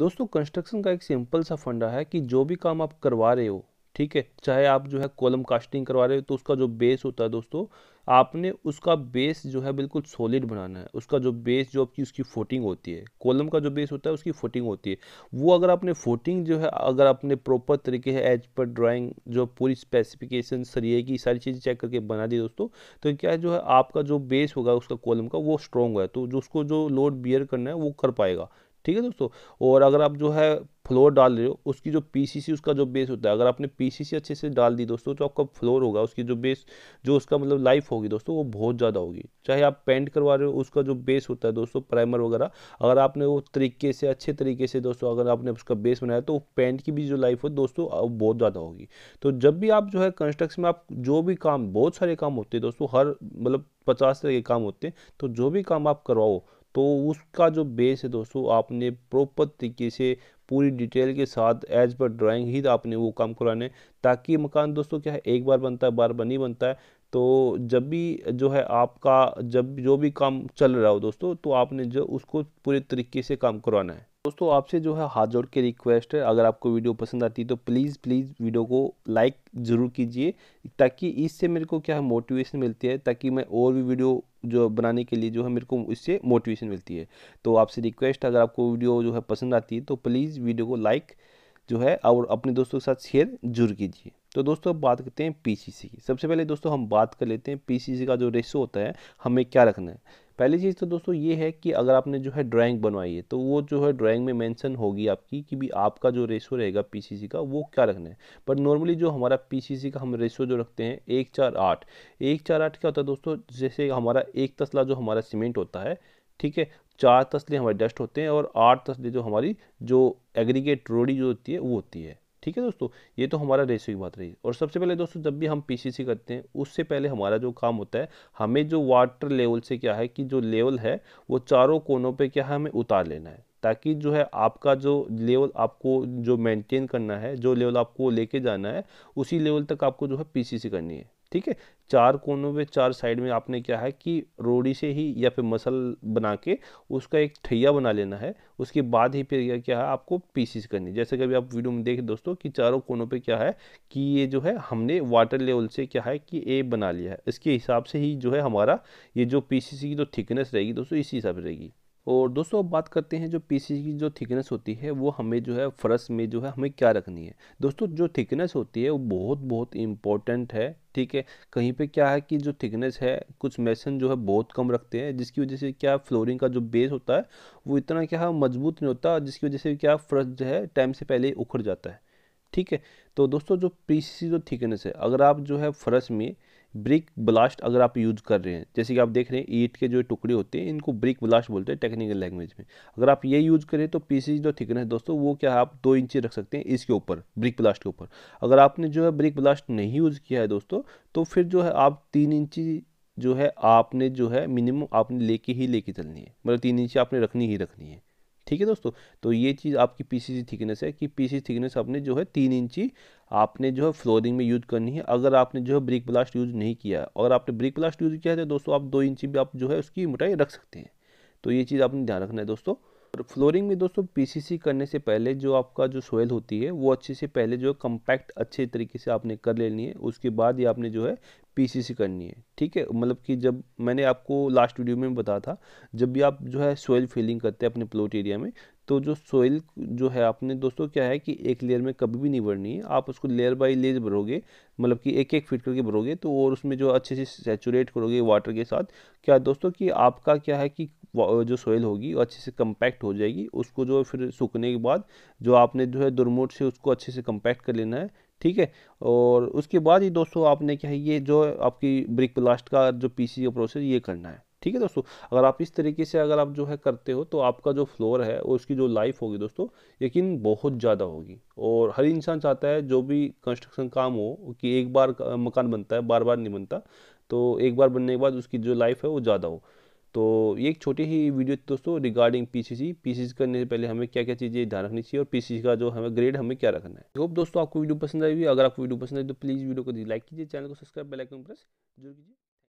दोस्तों कंस्ट्रक्शन का एक सिंपल सा फंडा है कि जो भी काम आप करवा रहे हो ठीक है चाहे आप जो है कॉलम कास्टिंग करवा रहे हो तो उसका जो बेस होता है दोस्तों आपने उसका बेस जो है बिल्कुल सॉलिड बनाना है उसका जो बेस जो आपकी उसकी फोटिंग होती है कॉलम का जो बेस होता है उसकी फोटिंग होती है वो अगर आपने फोटिंग जो है अगर आपने प्रॉपर तरीके से एज पर ड्राइंग जो पूरी स्पेसिफिकेशन सरिये की सारी चीज़ें चेक करके बना दी दोस्तों तो क्या जो है आपका जो बेस होगा उसका कॉलम का वो स्ट्रॉन्ग है तो जो उसको जो लोड बियर करना है वो कर पाएगा ठीक है दोस्तों और अगर आप जो है फ्लोर डाल रहे हो उसकी जो पीसीसी उसका जो बेस होता है अगर आपने पीसीसी अच्छे से डाल दी दोस्तों तो आपका फ्लोर होगा उसकी जो बेस जो उसका मतलब लाइफ होगी दोस्तों वो बहुत ज़्यादा होगी चाहे आप पेंट करवा रहे हो उसका जो बेस होता है दोस्तों प्राइमर वगैरह अगर आपने वो तरीके से अच्छे तरीके से दोस्तों अगर आपने उसका बेस बनाया तो पेंट की भी जो लाइफ हो दोस्तों बहुत ज़्यादा होगी तो जब भी आप जो है कंस्ट्रक्शन में आप जो भी काम बहुत सारे काम होते हैं दोस्तों हर मतलब पचास तरह के काम होते हैं तो जो भी काम आप करवाओ तो उसका जो बेस है दोस्तों आपने प्रॉपर तरीके से पूरी डिटेल के साथ एज पर ड्राइंग ही आपने वो काम कराने ताकि मकान दोस्तों क्या है एक बार बनता है बार बार नहीं बनता है तो जब भी जो है आपका जब जो भी काम चल रहा हो दोस्तों तो आपने जो उसको पूरे तरीके से काम करवाना है दोस्तों आपसे जो है हाथ जोड़ के रिक्वेस्ट है अगर आपको वीडियो पसंद आती है तो प्लीज़ प्लीज़ वीडियो को लाइक ज़रूर कीजिए ताकि इससे मेरे को क्या है मोटिवेशन मिलती है ताकि मैं और भी वीडियो जो बनाने के लिए जो है मेरे को इससे मोटिवेशन मिलती है तो आपसे रिक्वेस्ट अगर आपको वीडियो जो है पसंद आती है तो प्लीज़ वीडियो को लाइक जो है और अपने दोस्तों के साथ शेयर जरूर कीजिए तो दोस्तों बात करते हैं पी की सबसे पहले दोस्तों हम बात कर लेते हैं पी का जो रेशो होता है हमें क्या रखना है पहली चीज़ तो दोस्तों ये है कि अगर आपने जो है ड्राइंग बनवाई है तो वो जो है ड्राइंग में मेंशन होगी आपकी कि भी आपका जो रेशो रहेगा पीसीसी का वो क्या रखना है बट नॉर्मली जो हमारा पीसीसी का हम रेशो जो रखते हैं एक चार आठ एक चार आठ क्या होता है दोस्तों जैसे हमारा एक तसला जो हमारा सीमेंट होता है ठीक है चार तसले हमारे डस्ट होते हैं और आठ तसले जो हमारी जो एग्रीगेट रोडी जो होती है वो होती है ठीक है दोस्तों ये तो हमारा रेशियो की बात रही और सबसे पहले दोस्तों जब भी हम पीसीसी करते हैं उससे पहले हमारा जो काम होता है हमें जो वाटर लेवल से क्या है कि जो लेवल है वो चारों कोनों पर क्या है हमें उतार लेना है ताकि जो है आपका जो लेवल आपको जो मेंटेन करना है जो लेवल आपको लेके जाना है उसी लेवल तक आपको जो है पीसीसी करनी है ठीक है चार कोनों में चार साइड में आपने क्या है कि रोड़ी से ही या फिर मसल बना के उसका एक ठैया बना लेना है उसके बाद ही फिर क्या है आपको पीसीस करनी जैसे कि अभी आप वीडियो में देख दोस्तों कि चारों कोनों पे क्या है कि ये जो है हमने वाटर लेवल से क्या है कि ए बना लिया है इसके हिसाब से ही जो है हमारा ये जो पी की जो तो थिकनेस रहेगी दोस्तों इसी हिसाब से रहेगी और दोस्तों अब बात करते हैं जो पीसी की जो थिकनेस होती है वो हमें जो है फर्श में जो है हमें क्या रखनी है दोस्तों जो थिकनेस होती है वो बहुत बहुत इम्पॉर्टेंट है ठीक है कहीं पे क्या है कि जो थिकनेस है कुछ मैसन जो है बहुत कम रखते हैं जिसकी वजह से क्या फ्लोरिंग का जो बेस होता है वो इतना क्या है मजबूत नहीं होता जिसकी वजह से क्या फ्रश जो है टाइम से पहले उखड़ जाता है ठीक है तो दोस्तों जो पीसीसी जो थिकनेस है अगर आप जो है फर्श में ब्रिक ब्लास्ट अगर आप यूज़ कर रहे हैं जैसे कि आप देख रहे हैं ईट के जो टुकड़े होते हैं इनको ब्रिक ब्लास्ट बोलते हैं टेक्निकल लैंग्वेज में अगर आप ये यूज़ करें तो पीसीज जो थिकनेस दोस्तों वो क्या आप दो इंची रख सकते हैं इसके ऊपर ब्रिक ब्लास्ट के ऊपर अगर आपने जो है ब्रिक ब्लास्ट नहीं यूज़ किया है दोस्तों तो फिर जो है आप तीन इंची जो है आपने जो है मिनिमम आपने लेके ही लेके चलनी है मतलब तीन इंची आपने रखनी ही रखनी है ठीक है दोस्तों तो ये चीज़ आपकी पीसीसी थिकनेस है कि पीसीसी थिकनेस आपने जो है तीन इंची आपने जो है फ्लोरिंग में यूज करनी है अगर आपने जो है ब्रिक ब्लास्ट यूज नहीं किया अगर आपने ब्रिक ब्लास्ट यूज किया है तो दोस्तों आप दो इंची भी आप जो है उसकी मोटाई रख सकते हैं तो ये चीज़ आपने ध्यान रखना है दोस्तों और फ्लोरिंग में दोस्तों पीसीसी करने से पहले जो आपका जो सोयल होती है वो अच्छे से पहले जो है कम्पैक्ट अच्छे तरीके से आपने कर लेनी है उसके बाद ये आपने जो है पीसीसी करनी है ठीक है मतलब कि जब मैंने आपको लास्ट वीडियो में बताया था जब भी आप जो है सोयल फिलिंग करते हैं अपने प्लॉट एरिया में तो जो सोयल जो है आपने दोस्तों क्या है कि एक लेयर में कभी भी नहीं भरनी है आप उसको लेयर बाई लेयर भरोगे मतलब कि एक एक फिट करके भरोगे तो और उसमें जो अच्छे से सेचूरेट करोगे वाटर के साथ क्या दोस्तों कि आपका क्या है कि जो सोयल होगी वो अच्छे से कंपैक्ट हो जाएगी उसको जो फिर सूखने के बाद जो आपने जो है दुरमोट से उसको अच्छे से कंपैक्ट कर लेना है ठीक है और उसके बाद ही दोस्तों आपने क्या है ये जो आपकी ब्रिक ब्लास्ट का जो पी का प्रोसेस ये करना है ठीक है दोस्तों अगर आप इस तरीके से अगर आप जो है करते हो तो आपका जो फ्लोर है और उसकी जो लाइफ होगी दोस्तों यकीन बहुत ज़्यादा होगी और हर इंसान चाहता है जो भी कंस्ट्रक्शन काम हो कि एक बार मकान बनता है बार बार नहीं बनता तो एक बार बनने के बाद उसकी जो लाइफ है वो ज़्यादा हो तो ये एक छोटी ही वीडियो दोस्तों रिगार्डिंग पीसीसी पीसीसी करने से पहले हमें क्या क्या चीज़ें ध्यान रखनी चाहिए और पीसीसी का जो हमें ग्रेड हमें क्या रखना है होप दोस्तों आपको वीडियो पसंद आई हुई अगर आपको वीडियो पसंद आई तो प्लीज़ वीडियो को लाइक कीजिए चैनल को सब्सक्राइब बेलाइकन प्रेस जरूर कीजिए